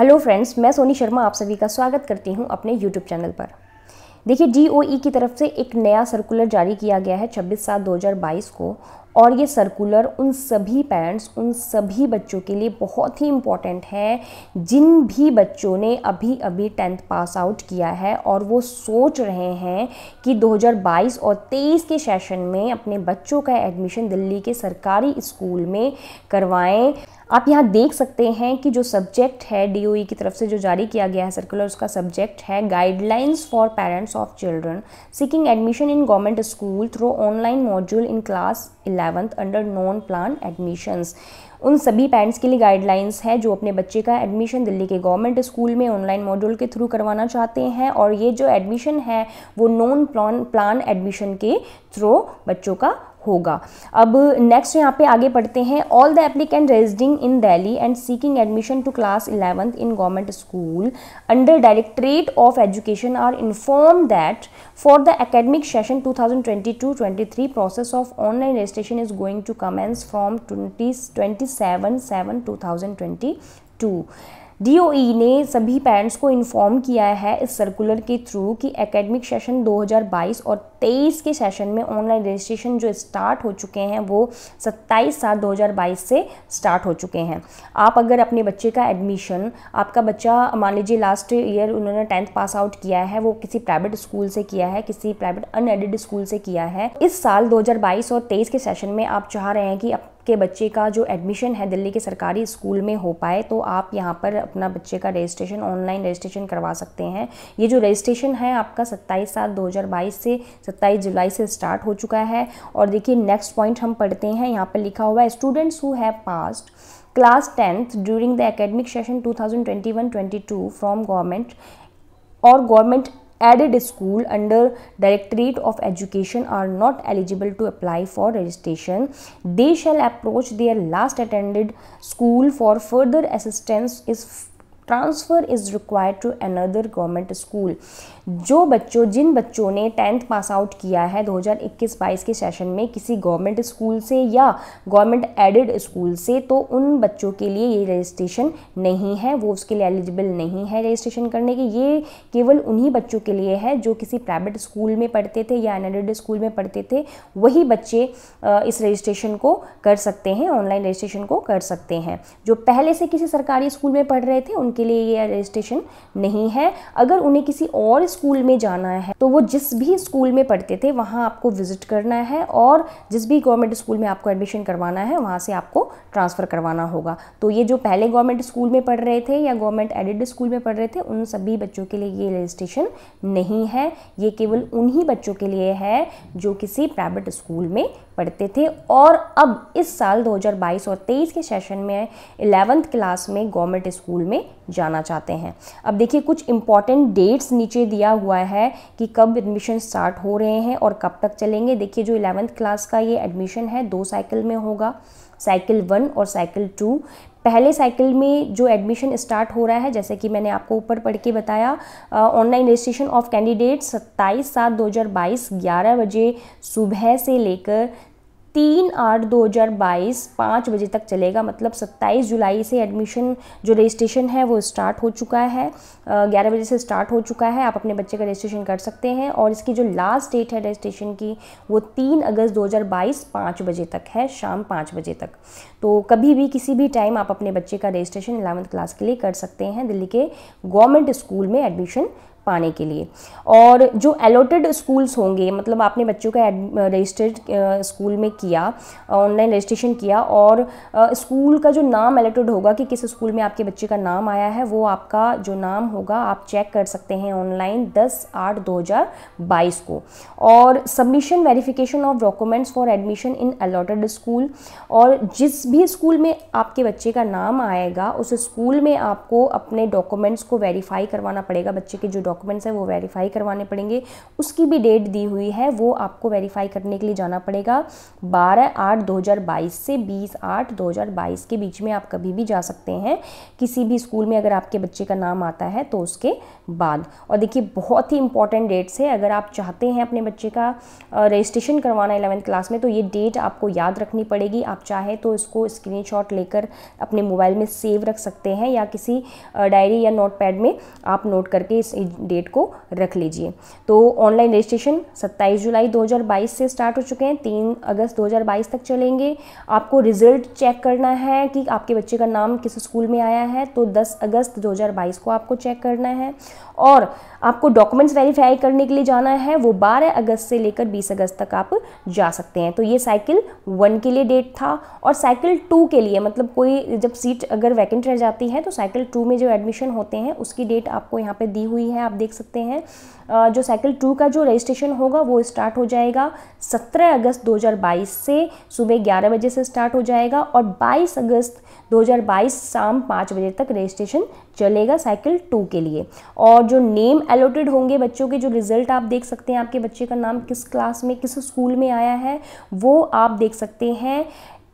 Hello friends मैं सोनी शर्मा आप सभी का स्वागत करती हूं अपने यूट्यूब चैनल पर देखिए डीओई e की तरफ से एक नया सर्कुलर जारी किया गया है 26 सात 2022 को और ये सर्कुलर उन सभी पेरेंट्स उन सभी बच्चों के लिए बहुत ही इम्पॉर्टेंट है जिन भी बच्चों ने अभी अभी टेंथ पास आउट किया है और वो सोच रहे हैं कि 2022 और 23 के सेशन में अपने बच्चों का एडमिशन दिल्ली के सरकारी स्कूल में करवाएं आप यहाँ देख सकते हैं कि जो सब्जेक्ट है डी e की तरफ से जो जारी किया गया है सर्कुलर उसका सब्जेक्ट है guidelines for parents of children seeking admission in government school through online module in class eleventh under non plan admissions उन सभी पेरेंट्स के लिए गाइडलाइंस है जो अपने बच्चे का एडमिशन दिल्ली के गवर्नमेंट स्कूल में ऑनलाइन मॉड्यूल के थ्रू करवाना चाहते हैं और ये जो एडमिशन है वो नॉन प्लान प्लान एडमिशन के थ्रू बच्चों का होगा अब नेक्स्ट यहाँ पे आगे पढ़ते हैं all the applicant residing in Delhi and seeking admission to class eleventh in government school under directorate of education are inform that for the academic session 2022-23 process of online registration is going to commence from twenty twenty seven seven two thousand twenty two D e ने सभी parents को inform किया है इस circular के through कि academic session 2022 और 23 के सेशन में ऑनलाइन रजिस्ट्रेशन जो स्टार्ट हो चुके हैं वो 27 सात 2022 से स्टार्ट हो चुके हैं आप अगर अपने बच्चे का एडमिशन आपका बच्चा मान लीजिए लास्ट ईयर उन्होंने टेंथ पास आउट किया है वो किसी प्राइवेट स्कूल से किया है किसी प्राइवेट अनएडेड स्कूल से किया है इस साल 2022 और 23 के सेशन में आप चाह रहे हैं कि आपके बच्चे का जो एडमिशन है दिल्ली के सरकारी स्कूल में हो पाए तो आप यहाँ पर अपना बच्चे का रजिस्ट्रेशन ऑनलाइन रजिस्ट्रेशन करवा सकते हैं ये जो रजिस्ट्रेशन है आपका सत्ताईस सात दो हज़ार बाईस से सत्ताईस जुलाई से स्टार्ट हो चुका है और देखिए नेक्स्ट पॉइंट हम पढ़ते हैं यहाँ पर लिखा हुआ है students who have passed class tenth during the academic session 2021-22 from government और government added school under Directorate of Education are not eligible to apply for registration. They shall approach their last attended school for further assistance is transfer is required to another government school जो बच्चों जिन बच्चों ने tenth pass out किया है 2021-22 के session में किसी government school से या गवर्नमेंट एडेड स्कूल से तो उन बच्चों के लिए ये रजिस्ट्रेशन नहीं है वो उसके लिए एलिजिबल नहीं है रजिस्ट्रेशन करने के ये केवल उन्हीं बच्चों के लिए है जो किसी प्राइवेट स्कूल में पढ़ते थे या अनएडेड स्कूल में पढ़ते थे वही बच्चे इस रजिस्ट्रेशन को कर सकते हैं ऑनलाइन रजिस्ट्रेशन को कर सकते हैं जो पहले से किसी सरकारी स्कूल में पढ़ रहे थे उनके के लिए ये रजिस्ट्रेशन नहीं है अगर उन्हें किसी और स्कूल में जाना है तो वो जिस भी स्कूल में पढ़ते थे वहाँ आपको विजिट करना है और जिस भी गवर्नमेंट स्कूल में आपको एडमिशन करवाना है वहाँ से आपको ट्रांसफ़र करवाना होगा तो ये जो पहले गवर्नमेंट स्कूल में पढ़ रहे थे या गवर्नमेंट एडेड स्कूल में पढ़ रहे थे उन सभी बच्चों के लिए ये रजिस्ट्रेशन नहीं है ये केवल उन्हीं बच्चों के लिए है जो किसी प्राइवेट स्कूल में पढ़ते थे और अब इस साल 2022 और 23 के सेशन में इलेवेंथ क्लास में गवर्नमेंट स्कूल में जाना चाहते हैं अब देखिए कुछ इंपॉर्टेंट डेट्स नीचे दिया हुआ है कि कब एडमिशन स्टार्ट हो रहे हैं और कब तक चलेंगे देखिए जो इलेवंथ क्लास का ये एडमिशन है दो साइकिल में होगा साइकिल वन और साइकिल टू पहले साइकिल में जो एडमिशन स्टार्ट हो रहा है जैसे कि मैंने आपको ऊपर पढ़ के बताया ऑनलाइन रजिस्ट्रेशन ऑफ कैंडिडेट 27 सात 2022 11 बजे सुबह से लेकर तीन आठ दो हजार बाईस पाँच बजे तक चलेगा मतलब सत्ताईस जुलाई से एडमिशन जो रजिस्ट्रेशन है वो स्टार्ट हो चुका है ग्यारह बजे से स्टार्ट हो चुका है आप अपने बच्चे का रजिस्ट्रेशन कर सकते हैं और इसकी जो लास्ट डेट है रजिस्ट्रेशन की वो तीन अगस्त दो हजार बाईस पाँच बजे तक है शाम पाँच बजे तक तो कभी भी किसी भी टाइम आप अपने बच्चे का रजिस्ट्रेशन इलेवंथ क्लास के लिए कर सकते हैं दिल्ली के गवर्नमेंट स्कूल में एडमिशन पाने के लिए और जो अलॉटेड स्कूल्स होंगे मतलब आपने बच्चों का रजिस्टर्ड स्कूल में किया ऑनलाइन रजिस्ट्रेशन किया और स्कूल का जो नाम अलॉटेड होगा कि किस स्कूल में आपके बच्चे का नाम आया है वो आपका जो नाम होगा आप चेक कर सकते हैं ऑनलाइन दस आठ दो हज़ार बाईस को और submission verification of documents for admission in allotted school और जिस भी स्कूल में आपके बच्चे का नाम आएगा उस स्कूल में आपको अपने डॉक्यूमेंट्स को वेरीफाई करवाना पड़ेगा बच्चे के जो डॉक्यूमेंट डॉक्यूमेंट्स हैं वो वेरीफाई करवाने पड़ेंगे उसकी भी डेट दी हुई है वो आपको वेरीफाई करने के लिए जाना पड़ेगा बारह आठ दो हज़ार बाईस से बीस आठ दो हज़ार बाईस के बीच में आप कभी भी जा सकते हैं किसी भी स्कूल में अगर आपके बच्चे का नाम आता है तो उसके बाद और देखिए बहुत ही इंपॉर्टेंट डेट्स है अगर आप चाहते हैं अपने बच्चे का रजिस्ट्रेशन करवाना एलेवेंथ क्लास में तो ये डेट आपको याद रखनी पड़ेगी आप चाहे तो इसको स्क्रीनशॉट लेकर अपने मोबाइल में सेव रख सकते हैं या किसी डायरी या नोट में आप नोट करके इस डेट को रख लीजिए तो ऑनलाइन रजिस्ट्रेशन 27 जुलाई 2022 से स्टार्ट हो चुके हैं 3 अगस्त 2022 तक चलेंगे आपको रिजल्ट चेक करना है कि आपके बच्चे का नाम किस स्कूल में आया है तो 10 अगस्त 2022 को आपको चेक करना है और आपको डॉक्यूमेंट्स वेरीफाई करने के लिए जाना है वो 12 अगस्त से लेकर 20 अगस्त तक आप जा सकते हैं तो ये साइकिल वन के लिए डेट था और साइकिल टू के लिए मतलब कोई जब सीट अगर वैकेंट रह जाती है तो साइकिल टू में जो एडमिशन होते हैं उसकी डेट आपको यहाँ पर दी हुई है आप देख सकते हैं जो साइकिल टू का जो रजिस्ट्रेशन होगा वो स्टार्ट हो जाएगा 17 अगस्त 2022 से सुबह 11 बजे से स्टार्ट हो जाएगा और 22 अगस्त 2022 शाम पाँच बजे तक रजिस्ट्रेशन चलेगा साइकिल टू के लिए और जो नेम एलोटेड होंगे बच्चों के जो रिज़ल्ट आप देख सकते हैं आपके बच्चे का नाम किस क्लास में किस स्कूल में आया है वो आप देख सकते हैं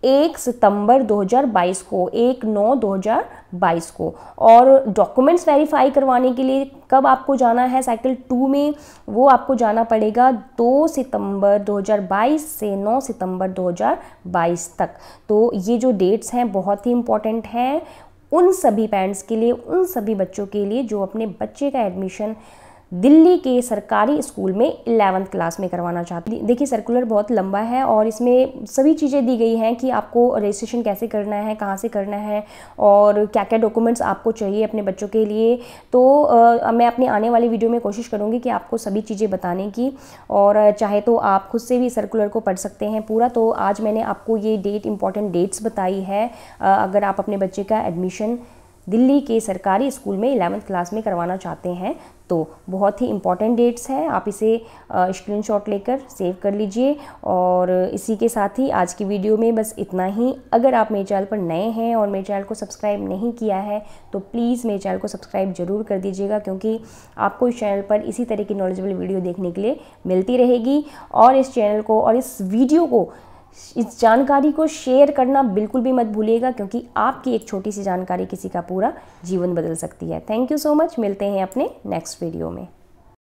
एक सितंबर 2022 को एक नौ 2022 को और डॉक्यूमेंट्स वेरीफाई करवाने के लिए कब आपको जाना है साइकिल टू में वो आपको जाना पड़ेगा 2 सितंबर 2022 से 9 सितंबर 2022 तक तो ये जो डेट्स हैं बहुत ही इम्पॉर्टेंट हैं उन सभी पेरेंट्स के लिए उन सभी बच्चों के लिए जो अपने बच्चे का एडमिशन दिल्ली के सरकारी स्कूल में इलेवंथ क्लास में करवाना चाहती देखिए सर्कुलर बहुत लंबा है और इसमें सभी चीज़ें दी गई हैं कि आपको रजिस्ट्रेशन कैसे करना है कहाँ से करना है और क्या क्या डॉक्यूमेंट्स आपको चाहिए अपने बच्चों के लिए तो आ, मैं अपने आने वाली वीडियो में कोशिश करूँगी कि आपको सभी चीज़ें बताने की और चाहे तो आप खुद से भी सर्कुलर को पढ़ सकते हैं पूरा तो आज मैंने आपको ये डेट इंपॉर्टेंट डेट्स बताई है आ, अगर आप अपने बच्चे का एडमिशन दिल्ली के सरकारी स्कूल में इलेवंथ क्लास में करवाना चाहते हैं तो बहुत ही इंपॉर्टेंट डेट्स है आप इसे स्क्रीनशॉट लेकर सेव कर लीजिए और इसी के साथ ही आज की वीडियो में बस इतना ही अगर आप मेरे चैनल पर नए हैं और मेरे चैनल को सब्सक्राइब नहीं किया है तो प्लीज़ मेरे चैनल को सब्सक्राइब जरूर कर दीजिएगा क्योंकि आपको इस चैनल पर इसी तरह की नॉलेजेबल वीडियो देखने के लिए मिलती रहेगी और इस चैनल को और इस वीडियो को इस जानकारी को शेयर करना बिल्कुल भी मत भूलिएगा क्योंकि आपकी एक छोटी सी जानकारी किसी का पूरा जीवन बदल सकती है थैंक यू सो मच मिलते हैं अपने नेक्स्ट वीडियो में